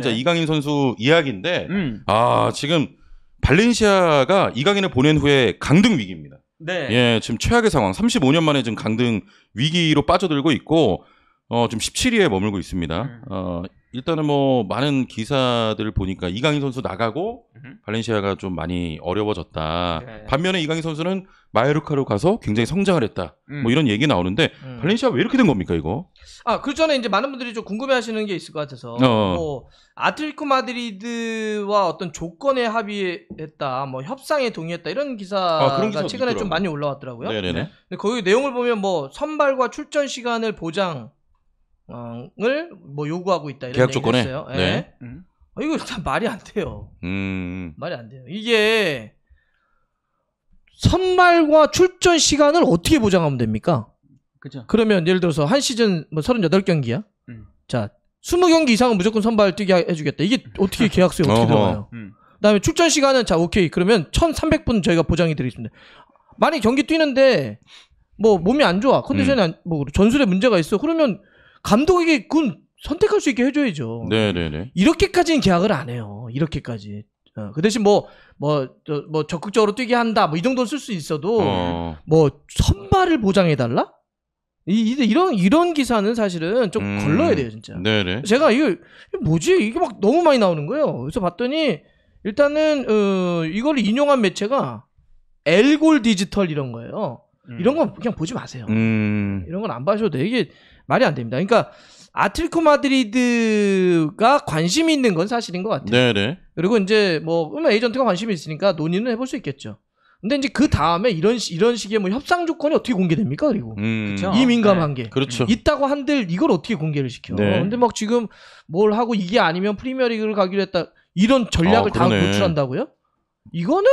네. 이강인 선수 이야기인데 음. 아 지금 발렌시아가 이강인을 보낸 후에 강등 위기입니다. 네. 예, 지금 최악의 상황. 35년 만에 지금 강등 위기로 빠져들고 있고 어, 지금 17위에 머물고 있습니다. 음. 어, 일단은 뭐 많은 기사들 을 보니까 이강인 선수 나가고 으흠. 발렌시아가 좀 많이 어려워졌다. 네. 반면에 이강인 선수는 마요르카로 가서 굉장히 성장을 했다. 뭐 음. 뭐 이런 얘기 나오는데 음. 발렌시아 왜 이렇게 된 겁니까 이거? 아, 그 전에 이제 많은 분들이 좀 궁금해하시는 게 있을 것 같아서 어. 뭐 아틀리코 마드리드와 어떤 조건에 합의했다, 뭐 협상에 동의했다 이런 기사가 아, 최근에 있더라고좀 많이 올라왔더라고요. 네네네. 근데 거기 내용을 보면 뭐 선발과 출전 시간을 보장 을뭐 요구하고 있다 이런 계약 조건에 어요 예. 네. 네. 음. 이거 참 말이 안 돼요. 음. 말이 안 돼요. 이게 선발과 출전 시간을 어떻게 보장하면 됩니까? 그죠. 그러면 예를 들어서 한 시즌 뭐 38경기야. 음. 자, 20경기 이상은 무조건 선발 뛰게 해 주겠다. 이게 어떻게 음. 계약서에 어떻게 들어가요? 음. 그다음에 출전 시간은 자, 오케이. 그러면 1,300분 저희가 보장해 드리겠습니다. 만약 경기 뛰는데 뭐 몸이 안 좋아. 컨디션이 음. 안, 뭐 전술에 문제가 있어. 그러면 감독에게 그건 선택할 수 있게 해줘야죠. 네네네. 이렇게까지는 계약을 안 해요. 이렇게까지. 어, 그 대신 뭐, 뭐, 저, 뭐, 적극적으로 뛰게 한다, 뭐, 이 정도는 쓸 수 있어도, 어. 뭐, 선발을 보장해달라? 이, 이, 런 이런 기사는 사실은 좀 음. 걸러야 돼요, 진짜. 네네. 제가 이거, 뭐지? 이게 막 너무 많이 나오는 거예요. 그래서 봤더니, 일단은, 어, 이걸 인용한 매체가 엘골 디지털 이런 거예요. 음. 이런 건 그냥 보지 마세요. 음. 이런 건 안 봐셔도 돼. 이게 말이 안 됩니다. 그러니까 아틀코 마드리드가 관심이 있는 건 사실인 것 같아요. 네네. 그리고 이제 뭐 음악 에이전트가 관심이 있으니까 논의는 해볼 수 있겠죠. 근데 이제 그 다음에 이런 시, 이런 식의 뭐 협상 조건이 어떻게 공개됩니까? 그리고 음, 그렇죠. 이 민감한 네. 게 그렇죠. 있다고 한들 이걸 어떻게 공개를 시켜? 네. 근데 막 지금 뭘 하고 이게 아니면 프리미어리그를 가기로 했다 이런 전략을 아, 다 노출한다고요? 이거는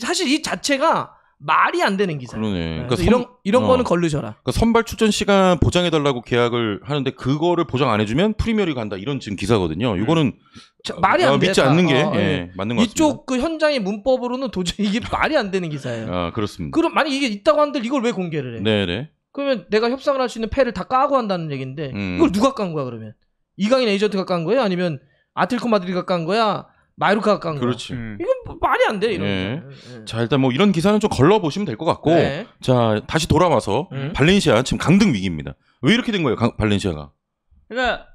사실 이 자체가 말이 안 되는 기사. 그러네. 네. 그러니까 선, 이런 이런 어. 거는 걸르셔라. 그러니까 선발 출전 시간 보장해 달라고 계약을 하는데 그거를 보장 안 해주면 프리미어리그 간다 이런 지금 기사거든요. 음. 이거는 자, 말이 안 어, 믿지 되 않는 게 어, 어 예, 예, 맞는 것 이쪽 같습니다. 그 현장의 문법으로는 도저히 이게 아. 말이 안 되는 기사예요. 아 그렇습니다. 그럼 만약 이게 있다고 하는데 이걸 왜 공개를 해? 네네. 네. 그러면 내가 협상을 할 수 있는 패를 다 까고 한다는 얘기인데 음. 이걸 누가 깐 거야 그러면? 이강인 에이전트가 깐 거예요? 아니면 아틀코 마드리가 깐 거야? 마이루카가 깐 거. 그렇지. 음. 이건 뭐 말이 안 돼, 이런. 네. 네. 자, 일단 뭐 이런 기사는 좀 걸러보시면 될 것 같고. 네. 자, 다시 돌아와서 음. 발렌시아 지금 강등 위기입니다. 왜 이렇게 된 거예요, 강, 발렌시아가? 그러니까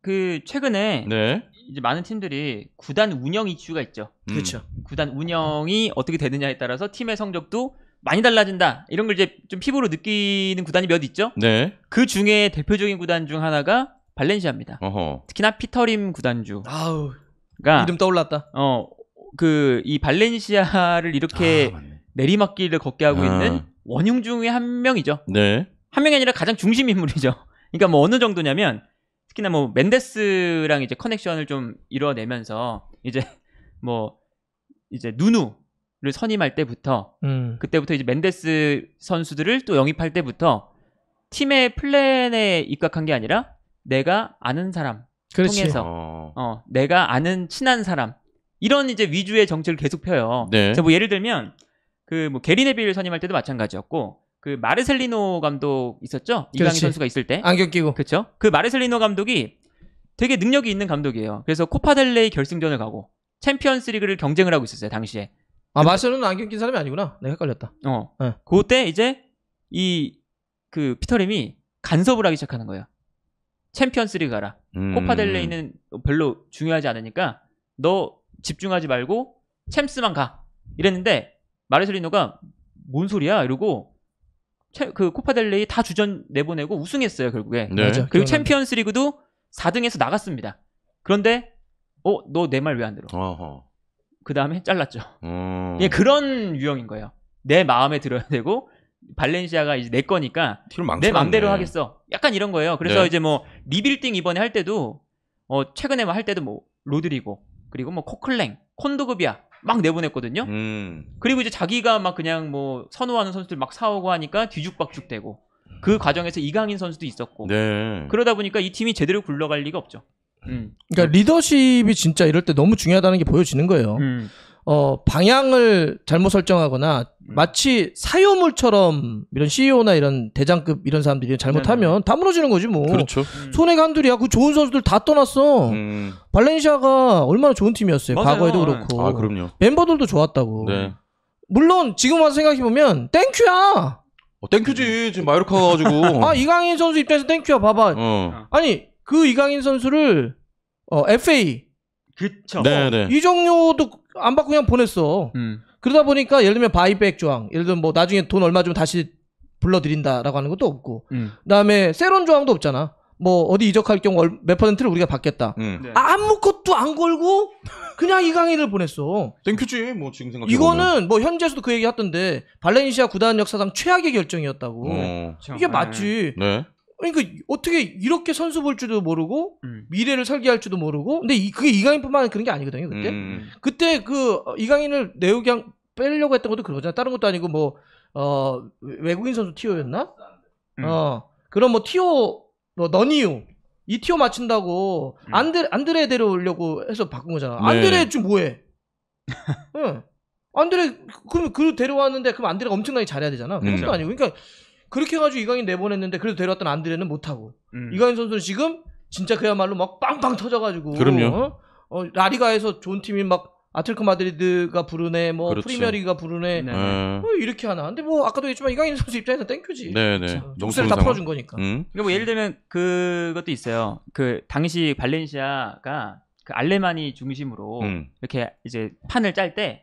그 최근에 네. 이제 많은 팀들이 구단 운영 이슈가 있죠. 음. 그렇죠. 구단 운영이 어떻게 되느냐에 따라서 팀의 성적도 많이 달라진다. 이런 걸 이제 좀 피부로 느끼는 구단이 몇 있죠. 네. 그 중에 대표적인 구단 중 하나가 발렌시아입니다. 어허. 특히나 피터림 구단주. 아우. 그러니까, 이름 떠올랐다. 어, 그 이 발렌시아를 이렇게 아, 내리막길을 걷게 하고 아. 있는 원흉 중에 한 명이죠. 네. 한 명이 아니라 가장 중심 인물이죠. 그러니까 뭐 어느 정도냐면 특히나 뭐 멘데스랑 이제 커넥션을 좀 이뤄내면서 이제 뭐 이제 누누를 선임할 때부터 음. 그때부터 이제 멘데스 선수들을 또 영입할 때부터 팀의 플랜에 입각한 게 아니라 내가 아는 사람 그렇지. 통해서 어. 어, 내가 아는 친한 사람 이런 이제 위주의 정치를 계속 펴요. 네. 그래서 뭐 예를 들면 그 뭐 게리네빌 선임할 때도 마찬가지였고 그 마르셀리노 감독 있었죠? 이강인 선수가 있을 때 안경 끼고 그렇죠? 그 마르셀리노 감독이 되게 능력이 있는 감독이에요. 그래서 코파델레이 결승전을 가고 챔피언스리그를 경쟁을 하고 있었어요 당시에. 아 마르셀리노 안경 낀 사람이 아니구나. 내가 헷갈렸다. 어. 네. 그때 이제 이 그 피터림이 간섭을 하기 시작하는 거예요. 챔피언스리그 가라. 음. 코파델레이는 별로 중요하지 않으니까 너 집중하지 말고 챔스만 가. 이랬는데 마르셀리노가 뭔 소리야? 이러고 채, 그 코파델레이 다 주전 내보내고 우승했어요 결국에. 네. 맞아, 그리고 챔피언스리그도 4등에서 나갔습니다. 그런데 어 너 내 말 왜 안 들어? 그 다음에 잘랐죠. 음. 예, 그런 유형인 거예요. 내 마음에 들어야 되고 발렌시아가 이제 내 거니까 내 맘대로 하겠어. 약간 이런 거예요. 그래서 네. 이제 뭐 리빌딩 이번에 할 때도 어 최근에 뭐 할 때도 뭐 로드리고 그리고 뭐 코클랭, 콘도급이야 막 내보냈거든요. 음. 그리고 이제 자기가 막 그냥 뭐 선호하는 선수들 막 사오고 하니까 뒤죽박죽되고 그 과정에서 이강인 선수도 있었고 네. 그러다 보니까 이 팀이 제대로 굴러갈 리가 없죠. 음. 그러니까 리더십이 진짜 이럴 때 너무 중요하다는 게 보여지는 거예요. 음. 어, 방향을 잘못 설정하거나 음. 마치 사유물처럼 이런 CEO나 이런 대장급 이런 사람들이 잘못하면 다 무너지는 거지 뭐. 그렇죠. 음. 손해가 한둘이야. 그 좋은 선수들 다 떠났어. 음. 발렌시아가 얼마나 좋은 팀이었어요. 맞아요. 과거에도 네. 그렇고. 아, 그럼요. 멤버들도 좋았다고. 네. 물론 지금 와서 생각해보면 땡큐야. 어, 땡큐지. 지금 마요르카 가가지고. 아, 이강인 선수 입장에서 땡큐야. 봐봐. 어. 아니, 그 이강인 선수를 어, FA 그쵸. 네네. 이종료도안 받고 그냥 보냈어. 음. 그러다 보니까 예를 들면 바이백 조항, 예를 들면 뭐 나중에 돈 얼마 주면 다시 불러드린다라고 하는 것도 없고, 음. 그다음에 새로운 조항도 없잖아. 뭐 어디 이적할 경우 몇 퍼센트를 우리가 받겠다. 음. 네. 아, 무것도안 걸고 그냥 이 강의를 보냈어. 땡큐지 뭐 지금 생각. 이거는 뭐 현지에서도 그 얘기 하던데 발렌시아 구단 역사상 최악의 결정이었다고. 어. 이게 아, 맞지. 네. 그러니까 어떻게 이렇게 선수 볼 줄도 모르고 음. 미래를 설계할 줄도 모르고 근데 이, 그게 이강인뿐만 그런 게 아니거든요 그때 음. 그때 그 어, 이강인을 내우기 한, 빼려고 했던 것도 그러잖아 다른 것도 아니고 뭐 어, 외국인 선수 티오였나 음. 어그럼뭐 티오 뭐 너니유 이 티오 맞춘다고 음. 안드 안드레 데려오려고 해서 바꾼 거잖아 네. 안드레 좀 뭐해 응 안드레 그럼 그 데려왔는데 그럼 안드레가 엄청나게 잘해야 되잖아 그것도 그러니까. 아니고 그러니까 그렇게 해가지고 이강인 내보냈는데 그래도 데려왔던 안드레는 못하고 음. 이강인 선수는 지금 진짜 그야말로 막 빵빵 터져가지고 그럼요. 어? 어, 라리가에서 좋은 팀이 막 아틀크 마드리드가 부르네, 뭐 그렇지. 프리미어리가 부르네, 네. 뭐 이렇게 하나. 근데 뭐 아까도 얘기했지만 이강인 선수 입장에서 땡큐지. 네네. 목소를 네. 다 풀어준 거니까. 음? 그니까뭐 예를 들면 그것도 있어요. 그 당시 발렌시아가 그알레마니 중심으로 음. 이렇게 이제 판을 짤 때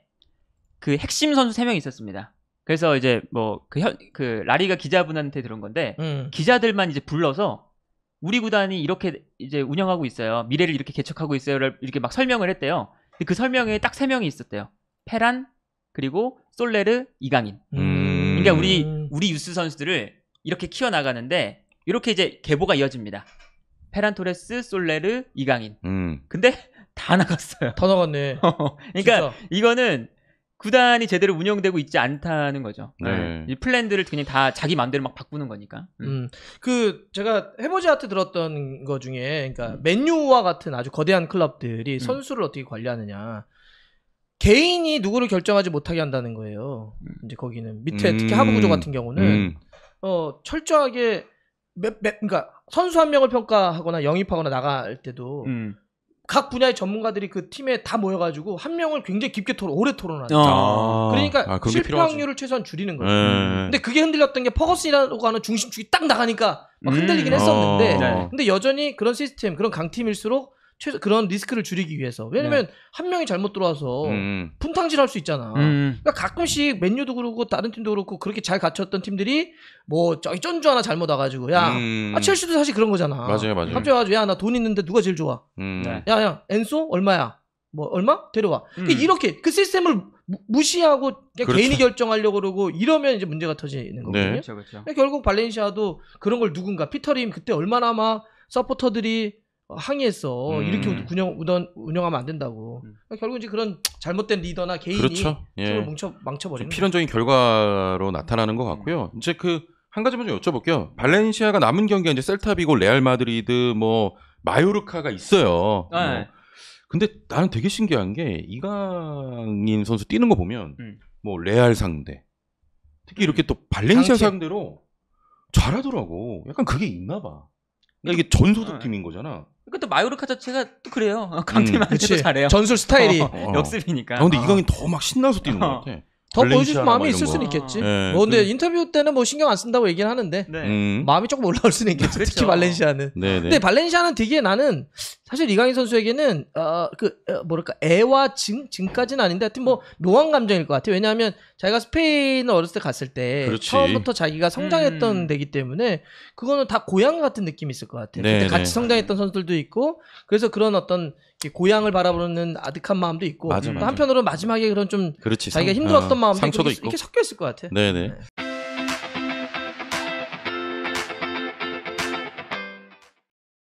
그 핵심 선수 3명 있었습니다. 그래서 이제 뭐그 그 라리가 기자분한테 들은 건데 음. 기자들만 이제 불러서 우리 구단이 이렇게 이제 운영하고 있어요. 미래를 이렇게 개척하고 있어요를 이렇게 막 설명을 했대요. 근데 그 설명에 딱 세 명이 있었대요. 페란 그리고 솔레르 이강인. 음. 그러니까 우리 우리 음. 유스 선수들을 이렇게 키워 나가는데 이렇게 이제 계보가 이어집니다. 페란 토레스, 솔레르, 이강인. 음. 근데 다 나갔어요. 다 나갔네. 그러니까 진짜. 이거는 구단이 제대로 운영되고 있지 않다는 거죠. 네. 네. 이 플랜들을 그냥 다 자기 마음대로 막 바꾸는 거니까. 음. 음. 그 제가 해보지아트 들었던 거 중에 그러니까 음. 맨유와 같은 아주 거대한 클럽들이 음. 선수를 어떻게 관리하느냐. 개인이 누구를 결정하지 못하게 한다는 거예요. 음. 이제 거기는 밑에 음. 특히 하부 구조 같은 경우는 어 철저하게 몇, 몇, 그러니까 선수 한 명을 평가하거나 영입하거나 나갈 때도 음. 각 분야의 전문가들이 그 팀에 다 모여가지고 한 명을 굉장히 깊게 토론, 오래 토론하죠. 아, 그러니까 아, 실패 확률을 최소한 줄이는 거죠. 네. 예, 예. 음. 근데 그게 흔들렸던 게 퍼거슨이라고 하는 중심축이 딱 나가니까 막 흔들리긴 음, 했었는데, 어. 네. 근데 여전히 그런 시스템, 그런 강팀일수록 최소 그런 리스크를 줄이기 위해서. 왜냐면 네. 한 명이 잘못 들어와서 음. 분탕질할 음. 수 있잖아. 음, 음. 그러니까 가끔씩 맨유도 그렇고 다른 팀도 그렇고 그렇게 잘 갖췄던 팀들이 뭐 저기 전주 하나 잘못 와가지고 야 음, 음. 아, 첼시도 사실 그런 거잖아. 맞아요, 맞아요. 갑자기 와가지고 야나 돈 있는데 누가 제일 좋아? 네. 야, 야 엔소 얼마야? 뭐 얼마 데려와. 그러니까 이렇게 그 시스템을 무시하고 그렇죠. 개인이 결정하려고 그러고 이러면 이제 문제가 터지는 거거든요. 네. 그렇죠. 그렇죠. 결국 발렌시아도 그런 걸 누군가 피터림 그때 얼마나 막 서포터들이 항의했어. 음. 이렇게 운영, 운영, 운영하면 안 된다고. 음. 그러니까 결국 이제 그런 잘못된 리더나 개인이 그렇죠. 예. 뭉쳐, 망쳐버리 필연적인 결과로 나타나는 것 같고요. 음. 이제 그 한 가지만 좀 여쭤볼게요. 발렌시아가 남은 경기가 이제 셀타비고 레알 마드리드 뭐 마요르카가 있어요. 네. 뭐. 근데 나는 되게 신기한 게 이강인 선수 뛰는 거 보면 음. 뭐 레알 상대 특히 이렇게 또 발렌시아 장치. 상대로 잘하더라고. 약간 그게 있나 봐. 그러니까 이게 전소득 어. 팀인 거잖아. 그때니까또 마요르카 자체가 또 그래요. 강팀한테도 음. 잘해요. 전술 스타일이 어. 역습이니까. 아, 근데 이강인 어. 더막 신나서 뛰는 것 어. 같아. 더 보여줄 마음이 있을 수는 있겠지. 네. 뭐 근데 그... 인터뷰 때는 뭐 신경 안 쓴다고 얘기는 하는데 네. 음. 마음이 조금 올라올 수는 있겠지. 그렇죠. 특히 발렌시아는. 네네. 네. 근데 발렌시아는 되게 나는 사실 이강인 선수에게는 어그 어, 뭐랄까 애와 증 증까지는 아닌데 하여튼 뭐 묘한 감정일 것 같아요. 왜냐하면 자기가 스페인을 어렸을 때 갔을 때 그렇지. 처음부터 자기가 성장했던 음. 데기 때문에 그거는 다 고향 같은 느낌이 있을 것 같아요. 네, 그때 네. 같이 성장했던 선수들도 있고 그래서 그런 어떤 고향을 바라보는 아득한 마음도 있고 맞아, 맞아. 한편으로는 마지막에 그런 좀 그렇지, 자기가 힘들었던 아, 마음도 있고, 있고, 이렇게 섞여 있을 것 같아요. 네네. 네. 네. 네.